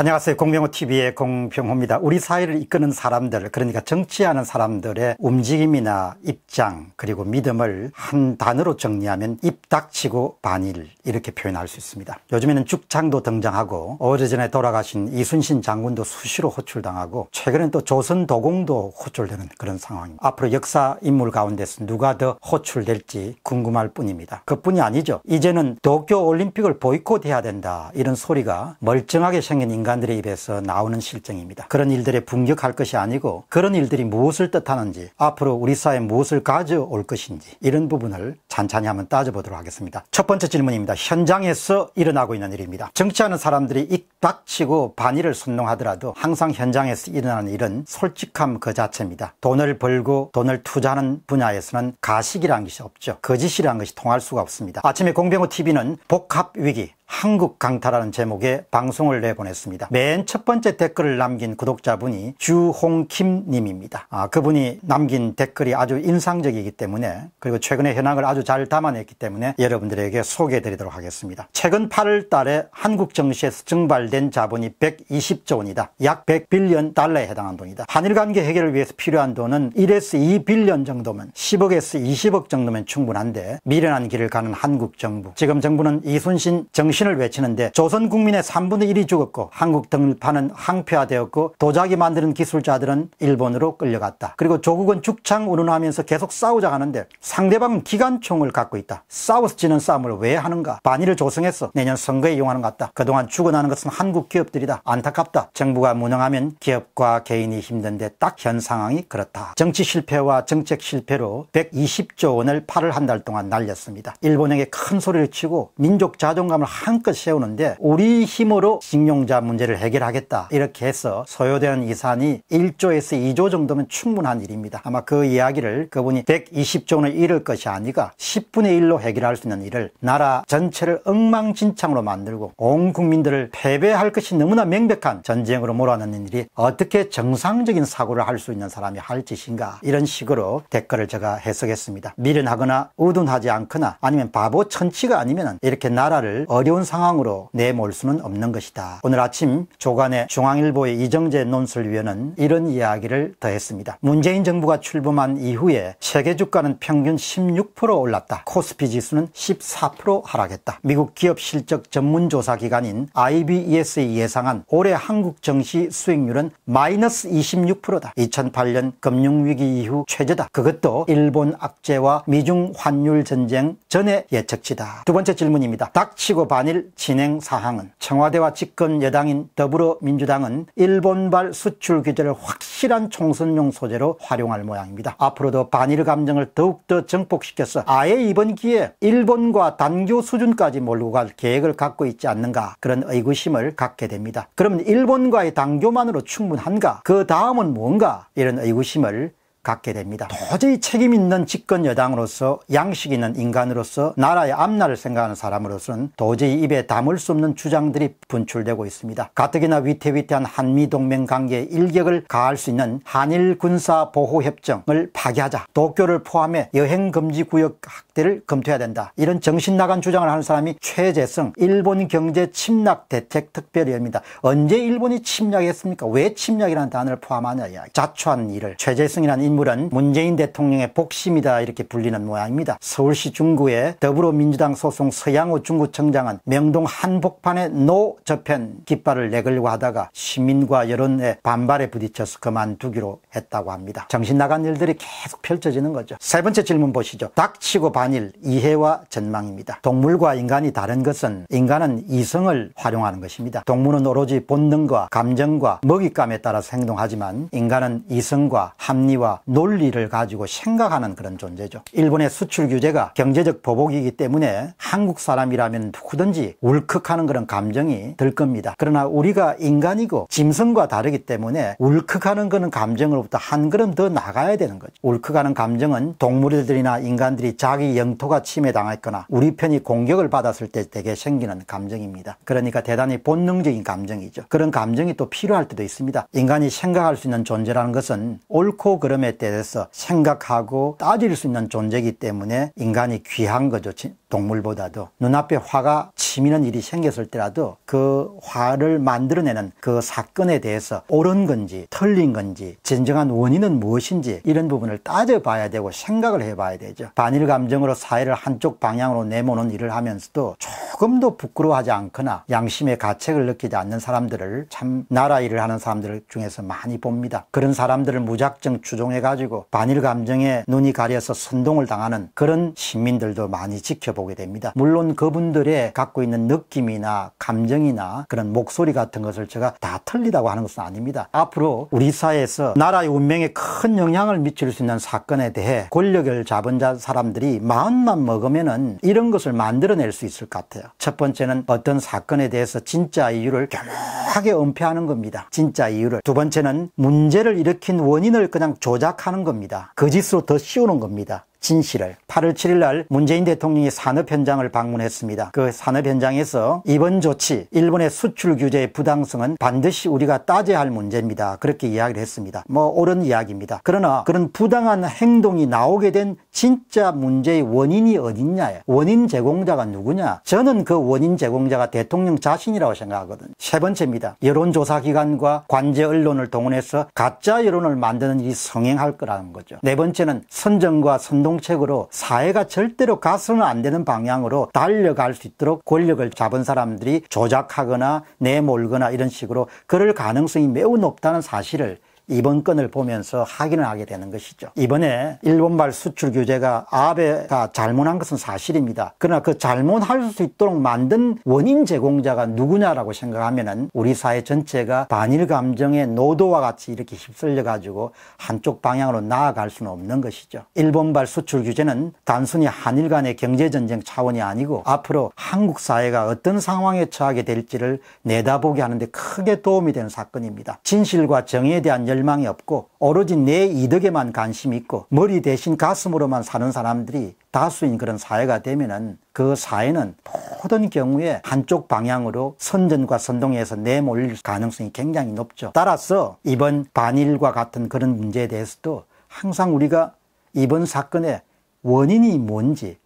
안녕하세요. 공병호TV의 공병호입니다. 우리 사회를 이끄는 사람들, 그러니까 정치하는 사람들의 움직임이나 입장, 그리고 믿음을 한 단어로 정리하면 입 닥치고 반일, 이렇게 표현할 수 있습니다. 요즘에는 죽창도 등장하고, 오래전에 돌아가신 이순신 장군도 수시로 호출당하고, 최근엔 또 조선 도공도 호출되는 그런 상황입니다. 앞으로 역사 인물 가운데서 누가 더 호출될지 궁금할 뿐입니다. 그뿐이 아니죠. 이제는 도쿄 올림픽을 보이콧해야 된다, 이런 소리가 멀쩡하게 생긴 인간 인간들의 입에서 나오는 실정입니다. 그런 일들에 분격할 것이 아니고 그런 일들이 무엇을 뜻하는지 앞으로 우리 사회 에 무엇을 가져올 것인지 이런 부분을 찬찬히 한번 따져보도록 하겠습니다. 첫 번째 질문입니다. 현장에서 일어나고 있는 일입니다. 정치하는 사람들이 입박치고 반의를 순동하더라도 항상 현장에서 일어나는 일은 솔직함 그 자체입니다. 돈을 벌고 돈을 투자하는 분야에서는 가식이란 것이 없죠. 거짓이란 것이 통할 수가 없습니다. 아침에 공병호 TV는 복합위기, 한국 강타라는 제목의 방송을 내보냈습니다. 맨 첫 번째 댓글을 남긴 구독자분이 주홍킴 님입니다. 아, 그분이 남긴 댓글이 아주 인상적이기 때문에 그리고 최근의 현황을 아주 잘 담아냈기 때문에 여러분들에게 소개해 드리도록 하겠습니다. 최근 8월 달에 한국 정시에서 증발된 자본이 120조 원이다. 약 100빌리언 달러에 해당한 돈이다. 한일 관계 해결을 위해서 필요한 돈은 1에서 2빌리언 정도면 10억에서 20억 정도면 충분한데 미련한 길을 가는 한국 정부. 지금 정부는 이순신 정시 불신을 외치는데 조선 국민의 3분의 1이 죽었고 한국 등판은 항폐화되었고 도자기 만드는 기술자들은 일본으로 끌려갔다. 그리고 조국은 죽창 운운하면서 계속 싸우자 하는데 상대방은 기관총을 갖고 있다. 싸워서 지는 싸움을 왜 하는가? 반의를 조성해서 내년 선거에 이용하는 것 같다. 그동안 죽어나는 것은 한국 기업들이다. 안타깝다. 정부가 무능하면 기업과 개인이 힘든데 딱 현 상황이 그렇다. 정치 실패와 정책 실패로 120조 원을 8월 한달 동안 날렸습니다. 일본에게 큰 소리를 치고 민족 자존감을 한 한껏 세우는데 우리 힘으로 징용자 문제를 해결하겠다 이렇게 해서 소요된 이산이 1조에서 2조 정도면 충분한 일입니다. 아마 그 이야기를 그분이 120조 원을 잃을 것이 아니라 10분의 1로 해결할 수 있는 일을 나라 전체를 엉망진창으로 만들고 온 국민들을 패배할 것이 너무나 명백한 전쟁으로 몰아넣는 일이 어떻게 정상적인 사고를 할 수 있는 사람이 할 짓인가 이런 식으로 댓글을 제가 해석했습니다. 미련하거나 의둔하지 않거나 아니면 바보 천치가 아니면 이렇게 나라를 어려운 어려운 상황으로 내몰 수는 없는 것이다. 오늘 아침 조간의 중앙일보의 이정재 논술위원은 이런 이야기를 더했습니다. 문재인 정부가 출범한 이후에 세계 주가는 평균 16% 올랐다. 코스피 지수는 14% 하락했다. 미국 기업 실적 전문 조사 기관인 IBES의 예상한 올해 한국 정시 수익률은 마이너스 26%다. 2008년 금융위기 이후 최저다. 그것도 일본 악재와 미중 환율 전쟁 전의 예측치다. 두 번째 질문입니다. 닥치고 반 한일 진행 사항은 청와대와 집권 여당인 더불어민주당은 일본발 수출 규제를 확실한 총선용 소재로 활용할 모양입니다. 앞으로도 반일 감정을 더욱더 정폭시켜서 아예 이번 기회에 일본과 단교 수준까지 몰고 갈 계획을 갖고 있지 않는가 그런 의구심을 갖게 됩니다. 그러면 일본과의 단교만으로 충분한가? 그 다음은 뭔가? 이런 의구심을 갖게 됩니다. 도저히 책임 있는 집권 여당으로서 양식 있는 인간으로서 나라의 앞날을 생각하는 사람으로서는 도저히 입에 담을 수 없는 주장들이 분출되고 있습니다. 가뜩이나 위태위태한 한미동맹 관계에 일격을 가할 수 있는 한일 군사 보호 협정을 파기하자 도쿄를 포함해 여행 금지 구역 확대를 검토해야 된다. 이런 정신 나간 주장을 하는 사람이 최재성 일본 경제 침략 대책 특별위원입니다. 언제 일본이 침략했습니까? 왜 침략이라는 단어를 포함하냐? 자초한 일을 최재성이라는 인 인물은 문재인 대통령의 복심이다 이렇게 불리는 모양입니다. 서울시 중구의 더불어민주당 소송 서양호 중구청장은 명동 한복판에 노 저편 깃발을 내걸고 하다가 시민과 여론의 반발에 부딪혀서 그만두기로 했다고 합니다. 정신 나간 일들이 계속 펼쳐지는 거죠. 세 번째 질문 보시죠. 닥치고 반일 이해와 전망입니다. 동물과 인간이 다른 것은 인간은 이성을 활용하는 것입니다. 동물은 오로지 본능과 감정과 먹잇감에 따라서 행동하지만 인간은 이성과 합리와 논리를 가지고 생각하는 그런 존재죠. 일본의 수출 규제가 경제적 보복이기 때문에 한국 사람이라면 누구든지 울컥하는 그런 감정이 들 겁니다. 그러나 우리가 인간이고 짐승과 다르기 때문에 울컥하는 그런 감정으로부터 한 걸음 더 나가야 되는 거죠. 울컥하는 감정은 동물들이나 인간들이 자기 영토가 침해당했거나 우리 편이 공격을 받았을 때 되게 생기는 감정입니다. 그러니까 대단히 본능적인 감정이죠. 그런 감정이 또 필요할 때도 있습니다. 인간이 생각할 수 있는 존재라는 것은 옳고 그름의 대해서 생각하고 따질 수 있는 존재이기 때문에 인간이 귀한 거죠. 동물보다도. 눈앞에 화가 치미는 일이 생겼을 때라도 그 화를 만들어내는 그 사건에 대해서 옳은 건지 틀린 건지 진정한 원인은 무엇인지 이런 부분을 따져봐야 되고 생각을 해봐야 되죠. 반일 감정으로 사회를 한쪽 방향으로 내모는 일을 하면서도 조금도 부끄러워하지 않거나 양심의 가책을 느끼지 않는 사람들을 참 나라 일을 하는 사람들 중에서 많이 봅니다. 그런 사람들을 무작정 추종해가지고 반일 감정에 눈이 가려서 선동을 당하는 그런 시민들도 많이 지켜보게 됩니다. 물론 그분들의 갖고 있는 느낌이나 감정이나 그런 목소리 같은 것을 제가 다 틀리다고 하는 것은 아닙니다. 앞으로 우리 사회에서 나라의 운명에 큰 영향을 미칠 수 있는 사건에 대해 권력을 잡은 자 사람들이 마음만 먹으면은 이런 것을 만들어낼 수 있을 것 같아요. 있어요. 첫 번째는 어떤 사건에 대해서 진짜 이유를 교묘하게 은폐하는 겁니다. 진짜 이유를. 두 번째는 문제를 일으킨 원인을 그냥 조작하는 겁니다. 거짓으로 더 씌우는 겁니다. 진실을 8월 7일 날 문재인 대통령이 산업 현장을 방문했습니다. 그 산업 현장에서 이번 조치 일본의 수출 규제의 부당성은 반드시 우리가 따져야 할 문제입니다. 그렇게 이야기를 했습니다. 뭐 옳은 이야기입니다. 그러나 그런 부당한 행동이 나오게 된 진짜 문제의 원인이 어딨냐 에 원인 제공자가 누구냐 저는 그 원인 제공자가 대통령 자신이라고 생각하거든요. 세 번째입니다. 여론조사 기관과 관제 언론을 동원해서 가짜 여론을 만드는 일이 성행할 거라는 거죠. 네 번째는 선정과 선동 공동책으로 사회가 절대로 가서는 안 되는 방향으로 달려갈 수 있도록 권력을 잡은 사람들이 조작하거나 내몰거나 이런 식으로 그럴 가능성이 매우 높다는 사실을 이번 건을 보면서 확인을 하게 되는 것이죠. 이번에 일본발 수출 규제가 아베가 잘못한 것은 사실입니다. 그러나 그 잘못할 수 있도록 만든 원인 제공자가 누구냐라고 생각하면은 우리 사회 전체가 반일 감정의 노도와 같이 이렇게 휩쓸려 가지고 한쪽 방향으로 나아갈 수는 없는 것이죠. 일본발 수출 규제는 단순히 한일 간의 경제 전쟁 차원이 아니고 앞으로 한국 사회가 어떤 상황에 처하게 될지를 내다보게 하는데 크게 도움이 되는 사건입니다. 진실과 정의에 대한 열 열망이 없고 오로지 내 이득에만 관심이 있고 머리 대신 가슴으로만 사는 사람들이 다수인 그런 사회가 되면은 그 사회는 모든 경우에 한쪽 방향으로 선전과 선동해서 내몰릴 가능성이 굉장히 높죠. 따라서 이번 반일과 같은 그런 문제에 대해서도 항상 우리가 이번 사건의 원인이 뭔지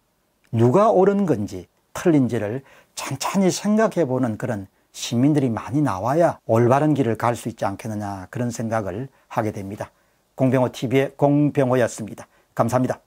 누가 옳은 건지 틀린지를 찬찬히 생각해 보는 그런 시민들이 많이 나와야 올바른 길을 갈 수 있지 않겠느냐 그런 생각을 하게 됩니다. 공병호 TV의 공병호였습니다. 감사합니다.